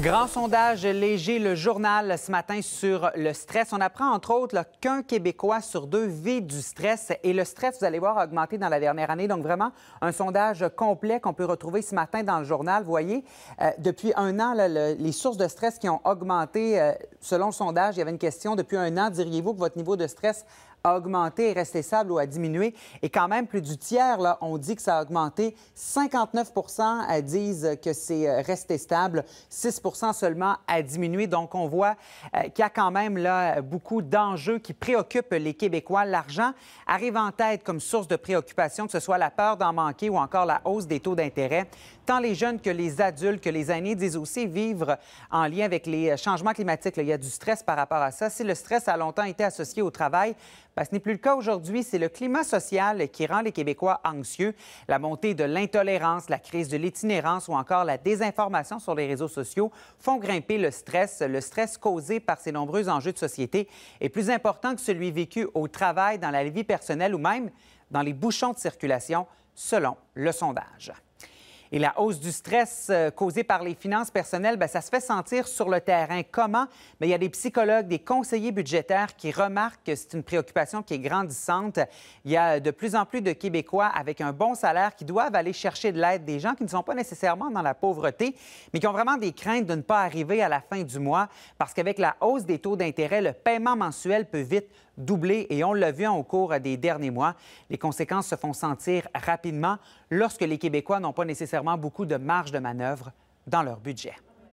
Grand sondage léger, le journal ce matin sur le stress. On apprend entre autres qu'un Québécois sur deux vit du stress et le stress, vous allez voir, a augmenté dans la dernière année. Donc vraiment, un sondage complet qu'on peut retrouver ce matin dans le journal. Vous voyez, euh, depuis un an, les sources de stress qui ont augmenté, euh, selon le sondage, il y avait une question, depuis un an, diriez-vous que votre niveau de stress a augmenté, est resté stable ou a diminué. Et quand même, plus du tiers, là, on dit que ça a augmenté. 59 disent que c'est euh, resté stable. 6 seulement a diminué. Donc, on voit euh, qu'il y a quand même là, beaucoup d'enjeux qui préoccupent les Québécois. L'argent arrive en tête comme source de préoccupation, que ce soit la peur d'en manquer ou encore la hausse des taux d'intérêt. Tant les jeunes que les adultes, que les aînés disent aussi vivre en lien avec les euh, changements climatiques. il y a du stress par rapport à ça. Si le stress a longtemps été associé au travail, bah, ce n'est plus le cas aujourd'hui. C'est le climat social qui rend les Québécois anxieux. La montée de l'intolérance, la crise de l'itinérance ou encore la désinformation sur les réseaux sociaux font grimper le stress. Le stress causé par ces nombreux enjeux de société est plus important que celui vécu au travail, dans la vie personnelle ou même dans les bouchons de circulation, selon le sondage. Et la hausse du stress euh, causée par les finances personnelles, bien, ça se fait sentir sur le terrain. Comment? Bien, il y a des psychologues, des conseillers budgétaires qui remarquent que c'est une préoccupation qui est grandissante. Il y a de plus en plus de Québécois avec un bon salaire qui doivent aller chercher de l'aide, des gens qui ne sont pas nécessairement dans la pauvreté, mais qui ont vraiment des craintes de ne pas arriver à la fin du mois parce qu'avec la hausse des taux d'intérêt, le paiement mensuel peut vite doubler, et on l'a vu au cours des derniers mois. Les conséquences se font sentir rapidement lorsque les Québécois n'ont pas nécessairement beaucoup de marge de manœuvre dans leur budget.